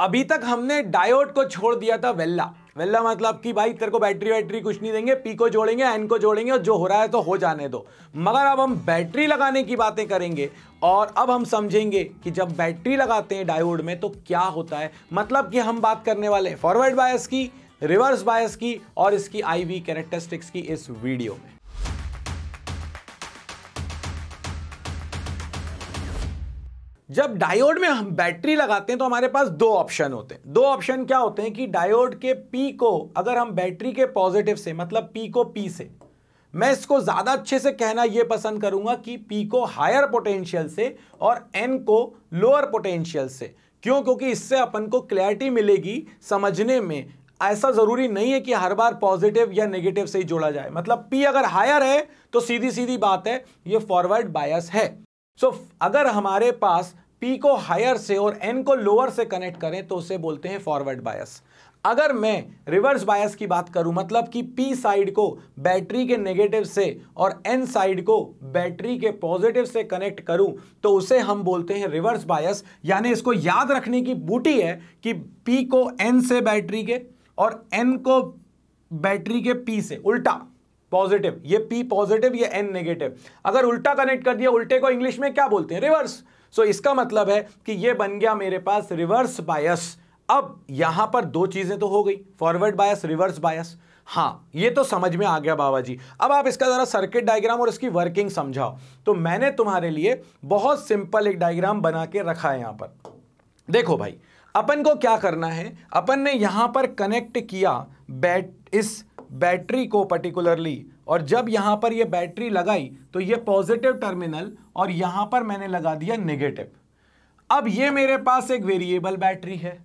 अभी तक हमने डायोड को छोड़ दिया था वेल्ला वेल्ला मतलब कि भाई तेरे को बैटरी वैटरी कुछ नहीं देंगे पी को जोड़ेंगे एन को जोड़ेंगे और जो हो रहा है तो हो जाने दो मगर अब हम बैटरी लगाने की बातें करेंगे और अब हम समझेंगे कि जब बैटरी लगाते हैं डायोड में तो क्या होता है मतलब कि हम बात करने वाले फॉरवर्ड बायस की रिवर्स बायस की और इसकी आई कैरेक्टरिस्टिक्स की इस वीडियो में जब डायोड में हम बैटरी लगाते हैं तो हमारे पास दो ऑप्शन होते हैं दो ऑप्शन क्या होते हैं कि डायोड के पी को अगर हम बैटरी के पॉजिटिव से मतलब पी को पी से मैं इसको ज़्यादा अच्छे से कहना यह पसंद करूंगा कि पी को हायर पोटेंशियल से और एन को लोअर पोटेंशियल से क्यों क्योंकि इससे अपन को क्लैरिटी मिलेगी समझने में ऐसा ज़रूरी नहीं है कि हर बार पॉजिटिव या नेगेटिव से ही जोड़ा जाए मतलब पी अगर हायर है तो सीधी सीधी बात है ये फॉरवर्ड बायस है सो so, अगर हमारे पास पी को हायर से और एन को लोअर से कनेक्ट करें तो उसे बोलते हैं फॉरवर्ड बायस अगर मैं रिवर्स बायस की बात करूं मतलब कि पी साइड को बैटरी के नेगेटिव से और एन साइड को बैटरी के पॉजिटिव से कनेक्ट करूं तो उसे हम बोलते हैं रिवर्स बायस यानी इसको याद रखने की बूटी है कि पी को एन से बैटरी के और एन को बैटरी के पी से उल्टा पॉजिटिव ये पी पॉजिटिव ये एन नेगेटिव अगर उल्टा कनेक्ट कर दिया उल्टे को इंग्लिश में क्या बोलते हैं रिवर्स सो so, इसका मतलब है कि ये बन गया मेरे पास रिवर्स बायस अब यहां पर दो चीजें तो हो गई फॉरवर्ड बायस रिवर्स बायस हाँ ये तो समझ में आ गया बाबा जी अब आप इसका ज़रा सर्किट डायग्राम और इसकी वर्किंग समझाओ तो मैंने तुम्हारे लिए बहुत सिंपल एक डायग्राम बना के रखा है यहां पर देखो भाई अपन को क्या करना है अपन ने यहां पर कनेक्ट किया बैट इस बैटरी को पर्टिकुलरली और जब यहां पर ये बैटरी लगाई तो ये पॉजिटिव टर्मिनल और यहां पर मैंने लगा दिया नेगेटिव अब ये मेरे पास एक वेरिएबल बैटरी है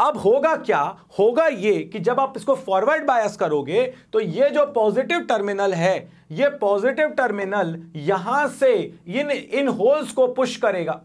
अब होगा क्या होगा ये कि जब आप इसको फॉरवर्ड बायस करोगे तो ये जो पॉजिटिव टर्मिनल है ये पॉजिटिव टर्मिनल यहां से इन इन होल्स को पुश करेगा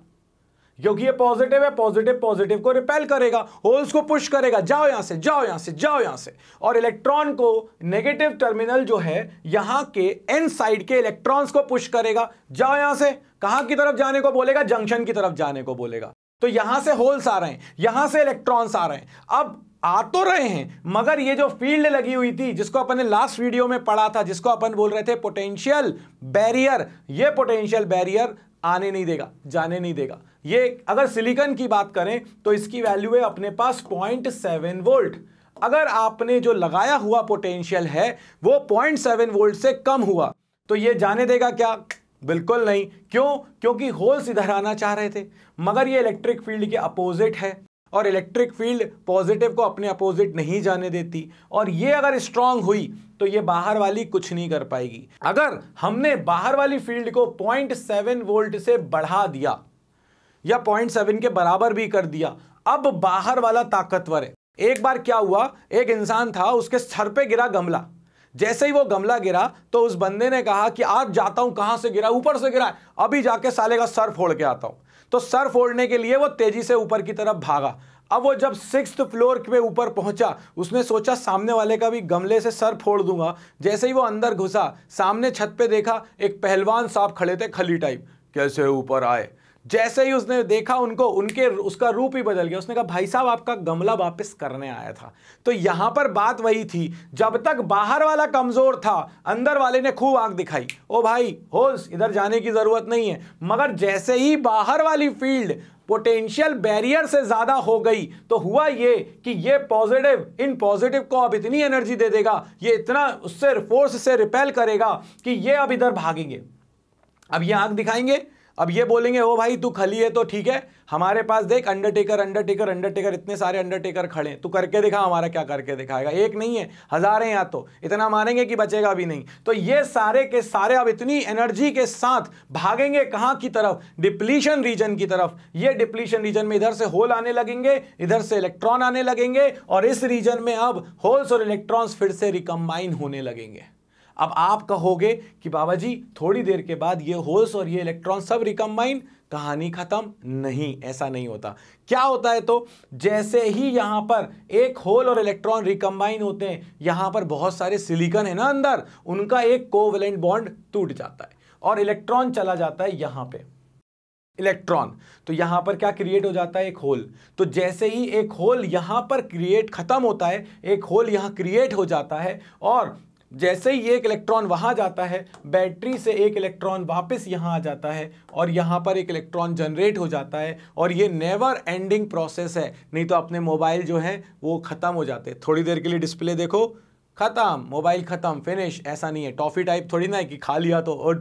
क्योंकि ये पॉजिटिव है पॉजिटिव पॉजिटिव को रिपेल करेगा होल्स को पुश करेगा जाओ यहां से जाओ यहां से जाओ यहां से और इलेक्ट्रॉन को नेगेटिव टर्मिनल जो है यहां के एन साइड के इलेक्ट्रॉन्स को पुश करेगा जाओ यहां से कहां की तरफ जाने को बोलेगा जंक्शन की तरफ जाने को बोलेगा तो यहां से होल्स आ रहे हैं यहां से इलेक्ट्रॉन्स आ रहे हैं अब आ तो रहे हैं मगर ये जो फील्ड लगी हुई थी जिसको अपने लास्ट वीडियो में पढ़ा था जिसको अपन बोल रहे थे पोटेंशियल बैरियर ये पोटेंशियल बैरियर आने नहीं देगा जाने नहीं देगा ये अगर सिलिकन की बात करें तो इसकी वैल्यू है अपने पास पॉइंट सेवन वोल्ट अगर आपने जो लगाया हुआ पोटेंशियल है वो पॉइंट सेवन वोल्ट से कम हुआ तो ये जाने देगा क्या बिल्कुल नहीं क्यों क्योंकि होल्स इधर आना चाह रहे थे मगर ये इलेक्ट्रिक फील्ड के अपोजिट है और इलेक्ट्रिक फील्ड पॉजिटिव को अपने अपोजिट नहीं जाने देती और ये अगर स्ट्रांग हुई तो ये बाहर वाली कुछ नहीं कर पाएगी अगर हमने बाहर वाली फील्ड को 0.7 वोल्ट से बढ़ा दिया या पॉइंट सेवन के बराबर भी कर दिया अब बाहर वाला ताकतवर है एक बार क्या हुआ एक इंसान था उसके सर पे गिरा गमला जैसे ही वो गमला गिरा तो उस बंदे ने कहा कि आज जाता हूं कहां से गिरा ऊपर से गिरा अभी जाके साले का सर फोड़ के आता हूं तो सर फोड़ने के लिए वो तेजी से ऊपर की तरफ भागा अब वो जब सिक्स फ्लोर पे ऊपर पहुंचा उसने सोचा सामने वाले का भी गमले से सर फोड़ दूंगा जैसे ही वो अंदर घुसा सामने छत पे देखा एक पहलवान साहब खड़े थे खली टाइप कैसे ऊपर आए जैसे ही उसने देखा उनको उनके उसका रूप ही बदल गया उसने कहा भाई साहब आपका गमला वापस करने आया था तो यहां पर बात वही थी जब तक बाहर वाला कमजोर था अंदर वाले ने खूब आंख दिखाई ओ भाई होश इधर जाने की जरूरत नहीं है मगर जैसे ही बाहर वाली फील्ड पोटेंशियल बैरियर से ज़्यादा हो गई तो हुआ ये कि ये पॉजिटिव इन पॉजिटिव को अब इतनी एनर्जी दे देगा ये इतना उससे फोर्स से रिपेल करेगा कि ये अब इधर भागेंगे अब ये आंख दिखाएंगे अब ये बोलेंगे ओ भाई तू खली है तो ठीक है हमारे पास देख अंडरटेकर अंडरटेकर अंडरटेकर इतने सारे अंडरटेकर खड़े हैं तू करके दिखा हमारा क्या करके दिखाएगा एक नहीं है हज़ार या तो इतना मारेंगे कि बचेगा भी नहीं तो ये सारे के सारे अब इतनी एनर्जी के साथ भागेंगे कहाँ की तरफ डिप्लीशन रीजन की तरफ ये डिप्लीशन रीजन में इधर से होल आने लगेंगे इधर से इलेक्ट्रॉन आने लगेंगे और इस रीजन में अब होल्स और इलेक्ट्रॉन्स फिर से रिकम्बाइन होने लगेंगे अब आप कहोगे कि बाबा जी थोड़ी देर के बाद ये होल्स और ये इलेक्ट्रॉन सब रिकम्बाइन कहानी खत्म नहीं ऐसा नहीं होता क्या होता है तो जैसे ही यहां पर एक होल और इलेक्ट्रॉन रिकम्बाइन होते हैं यहां पर बहुत सारे सिलिकन है ना अंदर उनका एक कोवलेंट बॉन्ड टूट जाता है और इलेक्ट्रॉन चला जाता है यहां पे इलेक्ट्रॉन तो यहां पर क्या क्रिएट हो जाता है एक होल तो जैसे ही एक होल यहां पर क्रिएट खत्म होता है एक होल यहाँ क्रिएट हो जाता है और जैसे ही एक इलेक्ट्रॉन वहां जाता है बैटरी से एक इलेक्ट्रॉन वापस यहां आ जाता है और यहां पर एक इलेक्ट्रॉन जनरेट हो जाता है और ये नेवर एंडिंग प्रोसेस है नहीं तो अपने मोबाइल जो है वो ख़त्म हो जाते थोड़ी देर के लिए डिस्प्ले देखो ख़त्म मोबाइल ख़त्म फिनिश ऐसा नहीं है टॉफ़ी टाइप थोड़ी ना है कि खा लिया तो और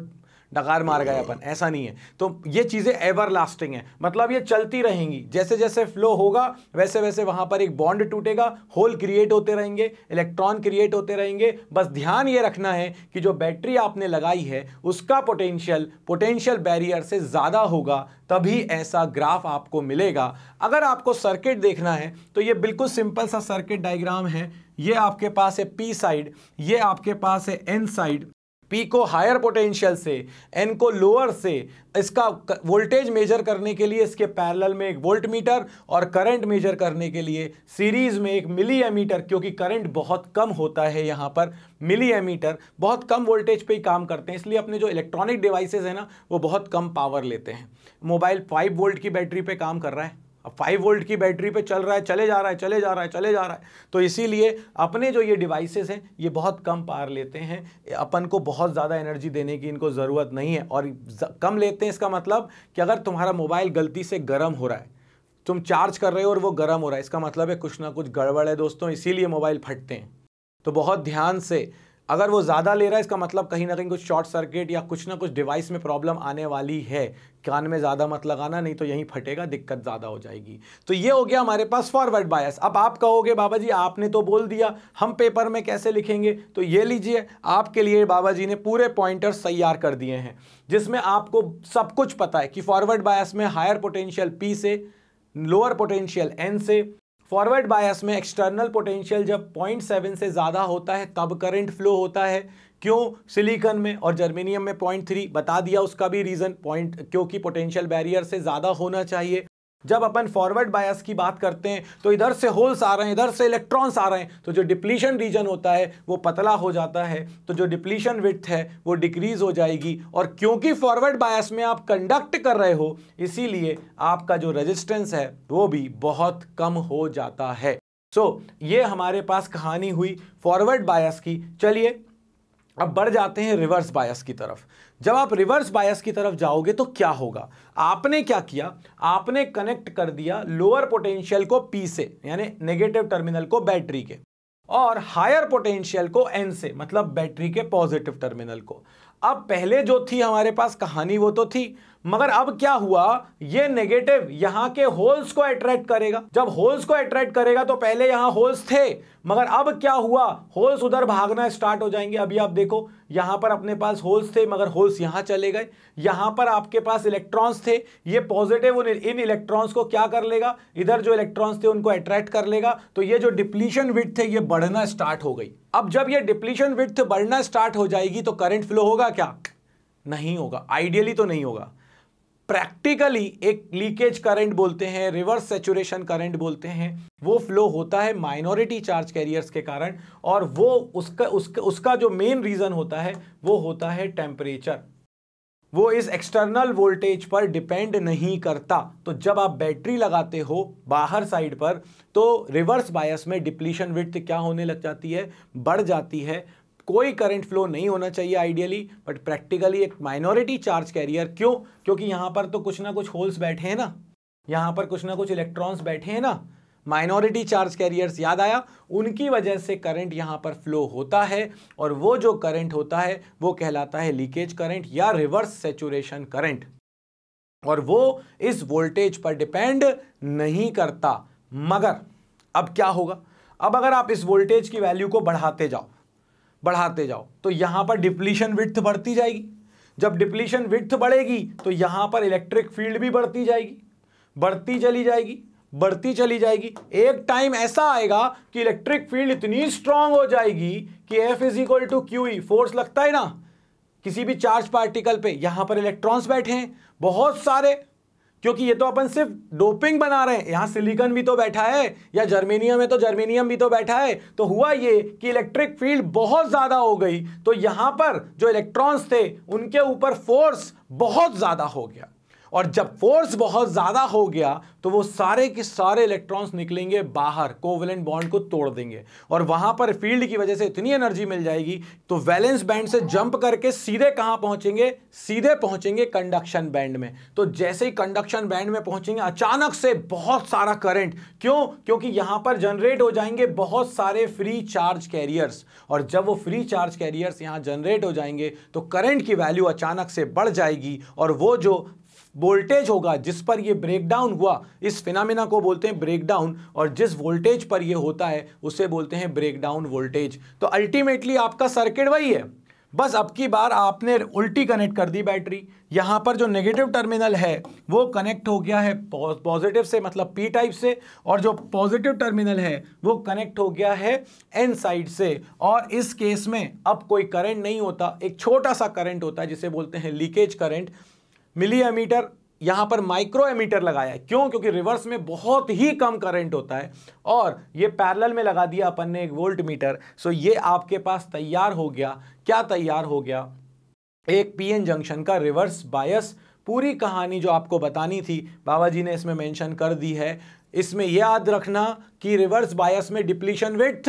डकार मार गए अपन ऐसा नहीं है तो ये चीज़ें एवर लास्टिंग है मतलब ये चलती रहेंगी जैसे जैसे फ्लो होगा वैसे वैसे वहाँ पर एक बॉन्ड टूटेगा होल क्रिएट होते रहेंगे इलेक्ट्रॉन क्रिएट होते रहेंगे बस ध्यान ये रखना है कि जो बैटरी आपने लगाई है उसका पोटेंशियल पोटेंशियल बैरियर से ज़्यादा होगा तभी ऐसा ग्राफ आपको मिलेगा अगर आपको सर्किट देखना है तो ये बिल्कुल सिंपल सा सर्किट डाइग्राम है ये आपके पास है पी साइड ये आपके पास है एन साइड पी को हायर पोटेंशियल से एन को लोअर से इसका वोल्टेज मेजर करने के लिए इसके पैरेलल में एक वोल्ट मीटर और करंट मेजर करने के लिए सीरीज में एक मिली एमीटर क्योंकि करंट बहुत कम होता है यहाँ पर मिली एमीटर बहुत कम वोल्टेज पे ही काम करते हैं इसलिए अपने जो इलेक्ट्रॉनिक डिवाइसेज हैं ना वो बहुत कम पावर लेते हैं मोबाइल फाइव वोल्ट की बैटरी पर काम कर रहा है अब फाइव वोल्ट की बैटरी पे चल रहा है चले जा रहा है चले जा रहा है चले जा रहा है तो इसीलिए अपने जो ये डिवाइसेस हैं ये बहुत कम पार लेते हैं अपन को बहुत ज़्यादा एनर्जी देने की इनको ज़रूरत नहीं है और कम लेते हैं इसका मतलब कि अगर तुम्हारा मोबाइल गलती से गर्म हो रहा है तुम चार्ज कर रहे हो और वो गर्म हो रहा है इसका मतलब है कुछ ना कुछ गड़बड़ है दोस्तों इसीलिए मोबाइल फटते हैं तो बहुत ध्यान से अगर वो ज़्यादा ले रहा है इसका मतलब कहीं ना कहीं कुछ शॉर्ट सर्किट या कुछ ना कुछ डिवाइस में प्रॉब्लम आने वाली है कान में ज़्यादा मत लगाना नहीं तो यहीं फटेगा दिक्कत ज़्यादा हो जाएगी तो ये हो गया हमारे पास फॉरवर्ड बायस अब आप कहोगे बाबा जी आपने तो बोल दिया हम पेपर में कैसे लिखेंगे तो ये लीजिए आपके लिए बाबा जी ने पूरे पॉइंटर्स तैयार कर दिए हैं जिसमें आपको सब कुछ पता है कि फॉरवर्ड बायस में हायर पोटेंशियल पी से लोअर पोटेंशियल एन से फॉरवर्ड बायस में एक्सटर्नल पोटेंशियल जब 0.7 से ज़्यादा होता है तब करंट फ्लो होता है क्यों सिलिकन में और जर्मेनियम में 0.3 बता दिया उसका भी रीज़न पॉइंट क्योंकि पोटेंशियल बैरियर से ज़्यादा होना चाहिए जब अपन फॉरवर्ड बायस की बात करते हैं तो इधर से होल्स आ रहे हैं इधर से इलेक्ट्रॉन्स आ रहे हैं तो जो डिप्लीशन रीजन होता है वो पतला हो जाता है तो जो डिप्लीशन विथ है वो डिक्रीज हो जाएगी और क्योंकि फॉरवर्ड बायस में आप कंडक्ट कर रहे हो इसीलिए आपका जो रेजिस्टेंस है वो भी बहुत कम हो जाता है सो so, ये हमारे पास कहानी हुई फॉरवर्ड बायस की चलिए अब बढ़ जाते हैं रिवर्स बायस की तरफ जब आप रिवर्स बायस की तरफ जाओगे तो क्या होगा आपने क्या किया आपने कनेक्ट कर दिया लोअर पोटेंशियल को पी से यानी नेगेटिव टर्मिनल को बैटरी के और हायर पोटेंशियल को एन से मतलब बैटरी के पॉजिटिव टर्मिनल को अब पहले जो थी हमारे पास कहानी वो तो थी मगर अब क्या हुआ ये नेगेटिव यहां के होल्स को अट्रैक्ट करेगा जब होल्स को अट्रैक्ट करेगा तो पहले यहां होल्स थे मगर अब क्या हुआ होल्स उधर भागना स्टार्ट हो जाएंगे अभी आप देखो यहां पर अपने पास होल्स थे मगर होल्स यहां चले गए यहां पर आपके पास इलेक्ट्रॉन्स थे ये पॉजिटिव इन इलेक्ट्रॉन्स को क्या कर लेगा इधर जो इलेक्ट्रॉन्स थे उनको अट्रैक्ट कर लेगा तो ये जो डिप्लीशन विथ थे ये बढ़ना स्टार्ट हो गई अब जब ये डिप्लीशन विथ बढ़ना स्टार्ट हो जाएगी तो करेंट फ्लो होगा क्या नहीं होगा आइडियली तो नहीं होगा प्रैक्टिकली एक लीकेज करंट बोलते हैं रिवर्स सेचुरेशन करंट बोलते हैं वो फ्लो होता है माइनॉरिटी चार्ज कैरियर्स के कारण और वो उसका उसका उसका जो मेन रीज़न होता है वो होता है टेम्परेचर वो इस एक्सटर्नल वोल्टेज पर डिपेंड नहीं करता तो जब आप बैटरी लगाते हो बाहर साइड पर तो रिवर्स बायस में डिप्लीशन विथ क्या होने लग जाती है बढ़ जाती है कोई करंट फ्लो नहीं होना चाहिए आइडियली बट प्रैक्टिकली एक माइनॉरिटी चार्ज कैरियर क्यों क्योंकि यहाँ पर तो कुछ ना कुछ होल्स बैठे हैं ना यहाँ पर कुछ ना कुछ इलेक्ट्रॉन्स बैठे हैं ना माइनॉरिटी चार्ज कैरियर्स याद आया उनकी वजह से करंट यहाँ पर फ्लो होता है और वो जो करंट होता है वो कहलाता है लीकेज करंट या रिवर्स सेचुरेशन करंट और वो इस वोल्टेज पर डिपेंड नहीं करता मगर अब क्या होगा अब अगर आप इस वोल्टेज की वैल्यू को बढ़ाते जाओ बढ़ाते जाओ तो यहाँ पर डिप्लीशन विथ बढ़ती जाएगी जब डिप्लीशन विथ बढ़ेगी तो यहाँ पर इलेक्ट्रिक फील्ड भी बढ़ती जाएगी बढ़ती चली जाएगी बढ़ती चली जाएगी एक टाइम ऐसा आएगा कि इलेक्ट्रिक फील्ड इतनी स्ट्रांग हो जाएगी कि F is equal to Q E force लगता है ना किसी भी चार्ज पार्टिकल पे यहां पर इलेक्ट्रॉन्स बैठे हैं बहुत सारे क्योंकि ये तो अपन सिर्फ डोपिंग बना रहे हैं यहाँ सिलिकॉन भी तो बैठा है या जर्मेनियम है तो जर्मेनियम भी तो बैठा है तो हुआ ये कि इलेक्ट्रिक फील्ड बहुत ज़्यादा हो गई तो यहाँ पर जो इलेक्ट्रॉन्स थे उनके ऊपर फोर्स बहुत ज़्यादा हो गया और जब फोर्स बहुत ज़्यादा हो गया तो वो सारे के सारे इलेक्ट्रॉन्स निकलेंगे बाहर कोवेलेंट बॉन्ड को तोड़ देंगे और वहां पर फील्ड की वजह से इतनी एनर्जी मिल जाएगी तो वैलेंस बैंड से जंप करके सीधे कहां पहुंचेंगे सीधे पहुंचेंगे कंडक्शन बैंड में तो जैसे ही कंडक्शन बैंड में पहुंचेंगे अचानक से बहुत सारा करंट क्यों क्योंकि यहां पर जनरेट हो जाएंगे बहुत सारे फ्री चार्ज कैरियर्स और जब वो फ्री चार्ज कैरियर्स यहां जनरेट हो जाएंगे तो करंट की वैल्यू अचानक से बढ़ जाएगी और वो जो वोल्टेज होगा जिस पर यह ब्रेकडाउन हुआ इस फिनामिना को बोलते हैं ब्रेकडाउन और जिस वोल्टेज पर यह होता है उसे बोलते हैं ब्रेकडाउन वोल्टेज तो अल्टीमेटली आपका सर्किट वही है बस अब की बार आपने उल्टी कनेक्ट कर दी बैटरी यहाँ पर जो नेगेटिव टर्मिनल है वो कनेक्ट हो गया है पॉजिटिव से मतलब पी टाइप से और जो पॉजिटिव टर्मिनल है वो कनेक्ट हो गया है एन साइड से और इस केस में अब कोई करंट नहीं होता एक छोटा सा करंट होता है जिसे बोलते हैं लीकेज करंट मिली एमीटर पर माइक्रो एमीटर लगाया क्यों क्योंकि रिवर्स में बहुत ही कम करंट होता है और ये पैरेलल में लगा दिया अपन ने एक वोल्ट मीटर सो ये आपके पास तैयार हो गया क्या तैयार हो गया एक पीएन जंक्शन का रिवर्स बायस पूरी कहानी जो आपको बतानी थी बाबा जी ने इसमें मेंशन कर दी है इसमें याद रखना कि रिवर्स बायस में डिप्लीशन विथ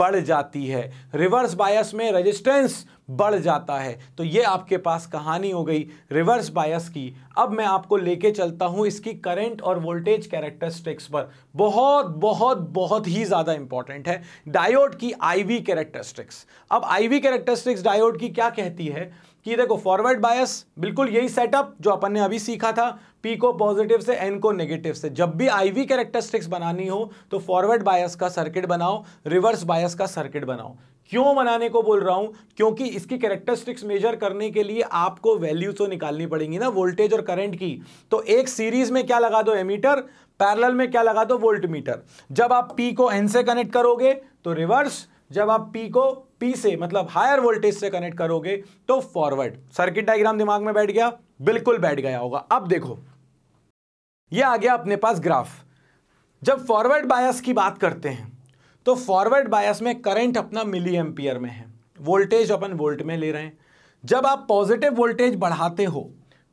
बढ़ जाती है रिवर्स बायस में रेजिस्टेंस बढ़ जाता है तो ये आपके पास कहानी हो गई रिवर्स बायस की अब मैं आपको लेके चलता हूँ इसकी करंट और वोल्टेज कैरेक्टरिस्टिक्स पर बहुत बहुत बहुत ही ज़्यादा इंपॉर्टेंट है डायोड की आईवी कैरेक्टरिस्टिक्स अब आईवी कैरेक्टरिस्टिक्स डायोड की क्या कहती है कि देखो फॉरवर्ड बायस बिल्कुल यही सेटअप जो अपन ने अभी सीखा था पी को पॉजिटिव से एन को नेगेटिव से जब भी आईवी कैरेक्टरिस्टिक्स बनानी हो तो फॉरवर्ड बायस का सर्किट बनाओ रिवर्स बायस का सर्किट बनाओ क्यों बनाने को बोल रहा हूं क्योंकि इसकी कैरेक्टरिस्टिक्स मेजर करने के लिए आपको वैल्यू तो निकालनी पड़ेगी ना वोल्टेज और करंट की तो एक सीरीज में क्या लगा दो एमीटर पैरेलल में क्या लगा दो वोल्ट मीटर जब आप पी को एन से कनेक्ट करोगे तो रिवर्स जब आप पी को पी से मतलब हायर वोल्टेज से कनेक्ट करोगे तो फॉरवर्ड सर्किट डायग्राम दिमाग में बैठ गया बिल्कुल बैठ गया होगा अब देखो यह आ गया अपने पास ग्राफ जब फॉरवर्ड बायस की बात करते हैं तो फॉरवर्ड बायस में करंट अपना मिली एम्पियर में है वोल्टेज अपन वोल्ट में ले रहे हैं जब आप पॉजिटिव वोल्टेज बढ़ाते हो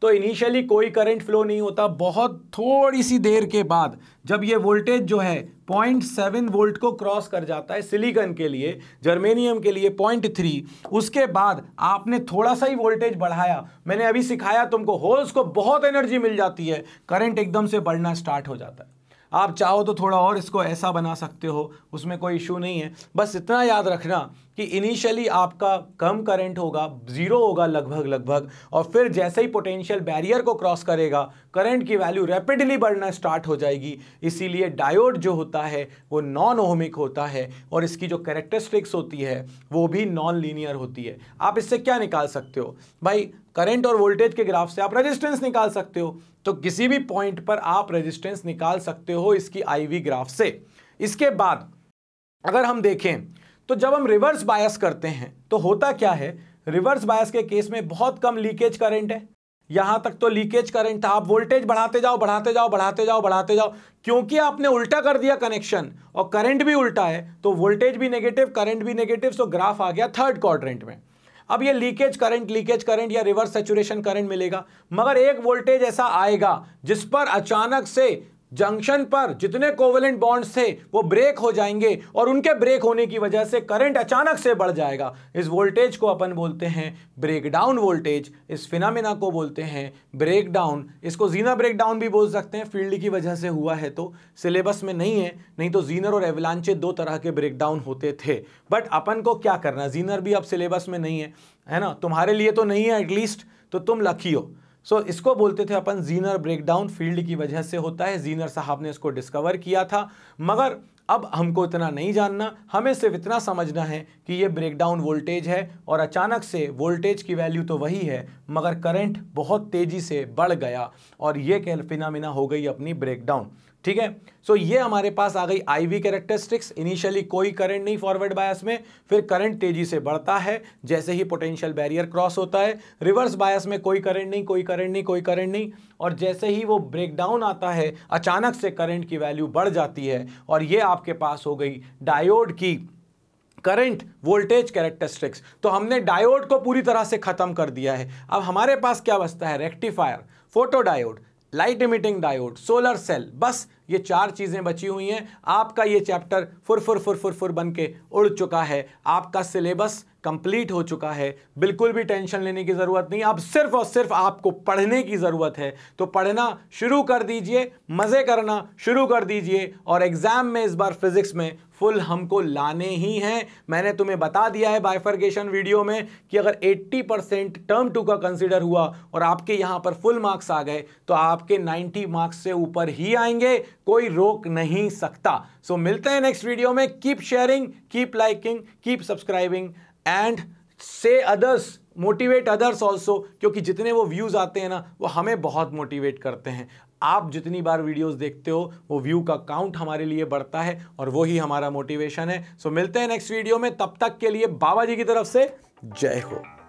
तो इनिशियली कोई करंट फ्लो नहीं होता बहुत थोड़ी सी देर के बाद जब ये वोल्टेज जो है 0.7 वोल्ट को क्रॉस कर जाता है सिलिकन के लिए जर्मेनियम के लिए 0.3 उसके बाद आपने थोड़ा सा ही वोल्टेज बढ़ाया मैंने अभी सिखाया तुमको होल्स को बहुत एनर्जी मिल जाती है करंट एकदम से बढ़ना स्टार्ट हो जाता है आप चाहो तो थोड़ा और इसको ऐसा बना सकते हो उसमें कोई इशू नहीं है बस इतना याद रखना कि इनिशियली आपका कम करंट होगा ज़ीरो होगा लगभग लगभग और फिर जैसे ही पोटेंशियल बैरियर को क्रॉस करेगा करंट की वैल्यू रैपिडली बढ़ना स्टार्ट हो जाएगी इसीलिए डायोड जो होता है वो नॉन ओहमिक होता है और इसकी जो करेक्टरिस्टिक्स होती है वो भी नॉन लीनियर होती है आप इससे क्या निकाल सकते हो भाई करंट और वोल्टेज के ग्राफ से आप रेजिस्टेंस निकाल सकते हो तो किसी भी पॉइंट पर आप रेजिस्टेंस निकाल सकते हो इसकी आईवी ग्राफ से इसके बाद अगर हम देखें तो जब हम रिवर्स बायस करते हैं तो होता क्या है रिवर्स बायस के केस में बहुत कम लीकेज करंट है यहां तक तो लीकेज करंट था आप वोल्टेज बढ़ाते जाओ बढ़ाते जाओ बढ़ाते जाओ बढ़ाते जाओ क्योंकि आपने उल्टा कर दिया कनेक्शन और करंट भी उल्टा है तो वोल्टेज भी नेगेटिव करंट भी नेगेटिव सो ग्राफ आ गया थर्ड क्वाड्रेंट में अब ये लीकेज करंट लीकेज करंट या रिवर्स सेचुरेशन करंट मिलेगा मगर एक वोल्टेज ऐसा आएगा जिस पर अचानक से जंक्शन पर जितने कोवलेंट बॉन्ड्स थे वो ब्रेक हो जाएंगे और उनके ब्रेक होने की वजह से करंट अचानक से बढ़ जाएगा इस वोल्टेज को अपन बोलते हैं ब्रेकडाउन वोल्टेज इस फिनामिना को बोलते हैं ब्रेकडाउन इसको जीना ब्रेकडाउन भी बोल सकते हैं फील्ड की वजह से हुआ है तो सिलेबस में नहीं है नहीं तो जीनर और एवलांचे दो तरह के ब्रेकडाउन होते थे बट अपन को क्या करना जीनर भी अब सिलेबस में नहीं है है ना तुम्हारे लिए तो नहीं है एटलीस्ट तो तुम लकी हो सो so, इसको बोलते थे अपन जीनर ब्रेकडाउन फील्ड की वजह से होता है जीनर साहब ने इसको डिस्कवर किया था मगर अब हमको इतना नहीं जानना हमें सिर्फ इतना समझना है कि ये ब्रेकडाउन वोल्टेज है और अचानक से वोल्टेज की वैल्यू तो वही है मगर करंट बहुत तेज़ी से बढ़ गया और ये फिनामिना हो गई अपनी ब्रेकडाउन ठीक है सो ये हमारे पास आ गई आई वी कैरेक्टरिस्टिक्स इनिशियली कोई करंट नहीं फॉरवर्ड बायस में फिर करंट तेजी से बढ़ता है जैसे ही पोटेंशियल बैरियर क्रॉस होता है रिवर्स बायस में कोई करंट नहीं कोई करंट नहीं कोई करंट नहीं और जैसे ही वो ब्रेकडाउन आता है अचानक से करंट की वैल्यू बढ़ जाती है और ये आपके पास हो गई डायोड की करंट वोल्टेज कैरेक्टरिस्टिक्स तो हमने डायोड को पूरी तरह से ख़त्म कर दिया है अब हमारे पास क्या बचता है rectifier photodiode light emitting diode solar cell बस ये चार चीज़ें बची हुई हैं आपका ये चैप्टर फुर फुर फुर फुर फुर बन के उड़ चुका है आपका सिलेबस कंप्लीट हो चुका है बिल्कुल भी टेंशन लेने की ज़रूरत नहीं अब सिर्फ और सिर्फ आपको पढ़ने की ज़रूरत है तो पढ़ना शुरू कर दीजिए मज़े करना शुरू कर दीजिए और एग्ज़ाम में इस बार फिज़िक्स में फुल हमको लाने ही हैं मैंने तुम्हें बता दिया है बाइफर्गेशन वीडियो में कि अगर 80 परसेंट टर्म टू का कंसिडर हुआ और आपके यहाँ पर फुल मार्क्स आ गए तो आपके नाइन्टी मार्क्स से ऊपर ही आएंगे कोई रोक नहीं सकता सो so, मिलते हैं नेक्स्ट वीडियो में keep sharing keep liking keep subscribing and से अदर्स मोटिवेट अदर्स ऑल्सो क्योंकि जितने वो व्यूज़ आते हैं ना वो हमें बहुत मोटिवेट करते हैं आप जितनी बार वीडियोस देखते हो वो व्यू का काउंट हमारे लिए बढ़ता है और वो ही हमारा मोटिवेशन है सो मिलते हैं नेक्स्ट वीडियो में तब तक के लिए बाबा जी की तरफ से जय हो